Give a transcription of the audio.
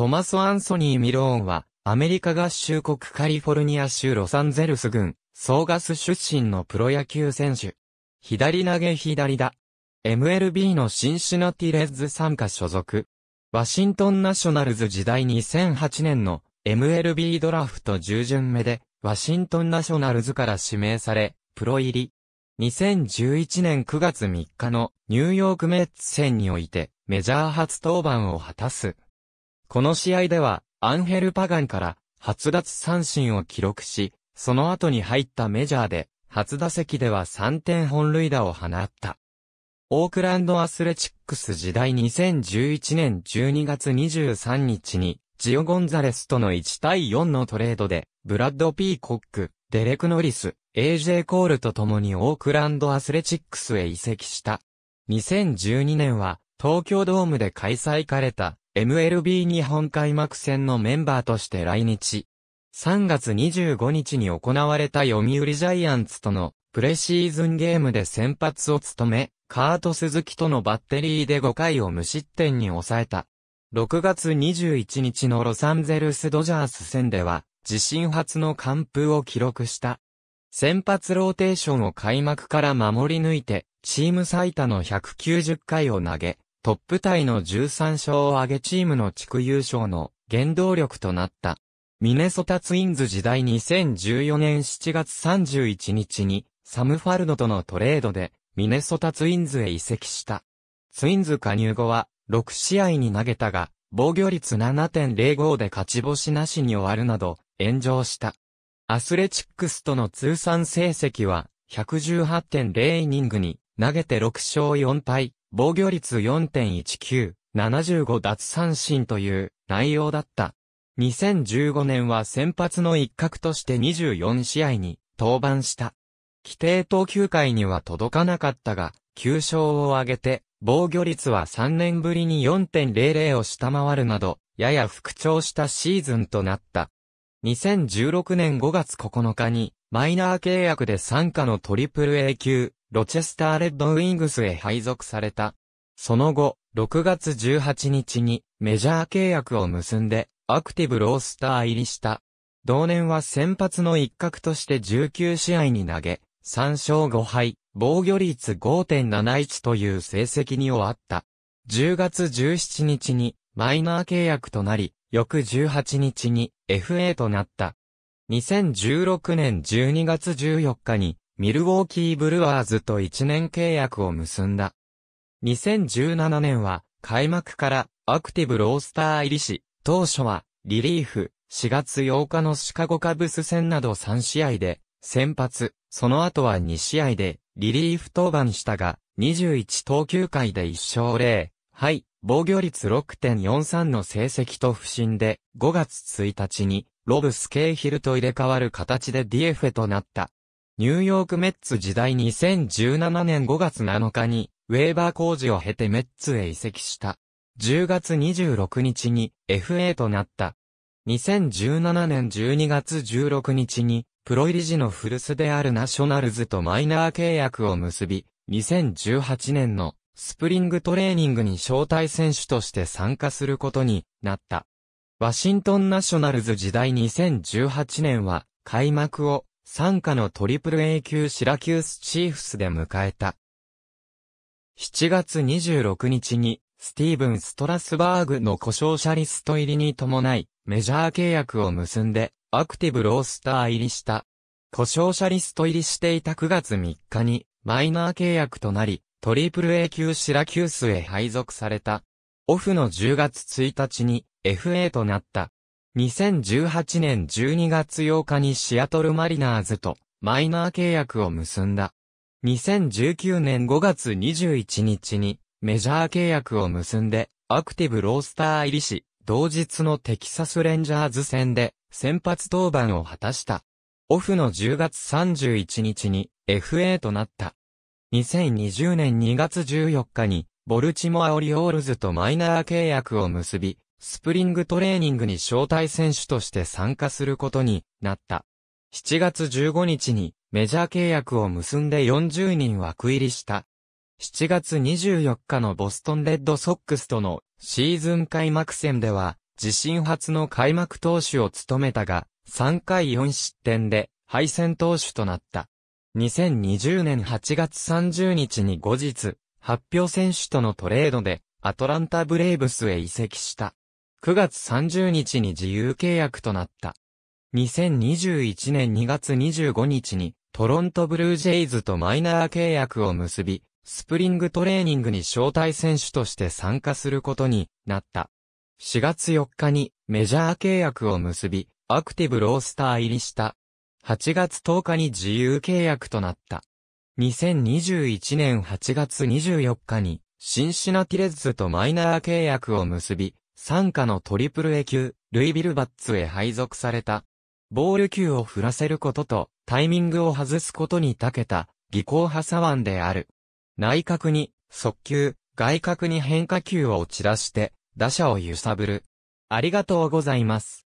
トマス・アンソニー・ミローンは、アメリカ合衆国カリフォルニア州ロサンゼルス郡、ソーガス出身のプロ野球選手。左投げ左だ。MLB のシンシナティレッズ参加所属。ワシントンナショナルズ時代2008年の MLB ドラフト10巡目で、ワシントンナショナルズから指名され、プロ入り。2011年9月3日のニューヨークメッツ戦においてメジャー初登板を果たす。この試合では、アンヘル・パガンから、初奪三振を記録し、その後に入ったメジャーで、初打席では3点本塁打を放った。オークランドアスレチックス時代2011年12月23日に、ジオ・ゴンザレスとの1対4のトレードで、ブラッド・ピーコック、デレク・ノリス、AJ コールと共にオークランドアスレチックスへ移籍した。2012年は東京ドームで開催された MLB 日本開幕戦のメンバーとして来日。3月25日に行われた読売ジャイアンツとのプレシーズンゲームで先発を務め、カート・鈴木とのバッテリーで5回を無失点に抑えた。6月21日のロサンゼルス・ドジャース戦では、自身初の完封を記録した。先発ローテーションを開幕から守り抜いて、チーム最多の190回を投げ、トップタイの13勝を挙げチームの地区優勝の原動力となった。ミネソタツインズ時代2014年7月31日にサムファルドとのトレードでミネソタツインズへ移籍した。ツインズ加入後は6試合に投げたが防御率7.05で勝ち星なしに終わるなど炎上した。アスレチックスとの通算成績は118.0イニングに投げて6勝4敗、防御率4.19、75奪三振という内容だった。2015年は先発の一角として24試合に登板した。規定投球回には届かなかったが、9勝を挙げて、防御率は3年ぶりに4.00を下回るなど、やや復調したシーズンとなった。2016年5月9日に、マイナー契約で参加のトリプル A 級、ロチェスターレッドウィングスへ配属された。その後、6月18日にメジャー契約を結んで、アクティブロースター入りした。同年は先発の一角として19試合に投げ、3勝5敗、防御率5.71という成績に終わった。10月17日にマイナー契約となり、翌18日に FA となった。2016年12月14日にミルウォーキーブルワーズと1年契約を結んだ。2017年は、開幕からアクティブロースター入りし、当初はリリーフ、4月8日のシカゴカブス戦など3試合で先発、その後は2試合でリリーフ登板したが、21投球回で1勝0、はい、防御率6.43の成績と不振で、5月1日にロブスケーヒルと入れ替わる形で DF となった。ニューヨークメッツ時代2017年5月7日に、ウェーバー工事を経てメッツへ移籍した。10月26日に FA となった。2017年12月16日に、プロ入り時の古巣であるナショナルズとマイナー契約を結び、2018年のスプリングトレーニングに招待選手として参加することになった。ワシントンナショナルズ時代2018年は開幕を参加のトリプル A 級シラキュースチーフスで迎えた。7月26日に、スティーブン・ストラスバーグの故障者リスト入りに伴い、メジャー契約を結んで、アクティブロースター入りした。故障者リスト入りしていた9月3日に、マイナー契約となり、トリプル A 級シラキュースへ配属された。オフの10月1日に FA となった。2018年12月8日にシアトルマリナーズとマイナー契約を結んだ。2019年5月21日にメジャー契約を結んでアクティブロースター入りし、同日のテキサスレンジャーズ戦で先発登板を果たした。オフの10月31日に FA となった。2020年2月14日にボルチモアオリオールズとマイナー契約を結び、スプリングトレーニングに招待選手として参加することになった。7月15日にメジャー契約を結んで40人枠入りした。7月24日のボストンレッドソックスとのシーズン開幕戦では、自身初の開幕投手を務めたが、3回4失点で敗戦投手となった。2020年8月30日に後日、発表選手とのトレードで、アトランタブレイブスへ移籍した。9月30日に自由契約となった。2021年2月25日にトロントブルージェイズとマイナー契約を結び、スプリングトレーニングに招待選手として参加することになった。4月4日にメジャー契約を結び、アクティブロースター入りした。8月10日に自由契約となった。2021年8月24日にシンシナティレッズとマイナー契約を結び、参加のトリプル A 級、ルイビルバッツへ配属された。ボール球を振らせることと、タイミングを外すことに長けた、技巧派左腕である。内角に、速球、外角に変化球を散らして、打者を揺さぶる。ありがとうございます。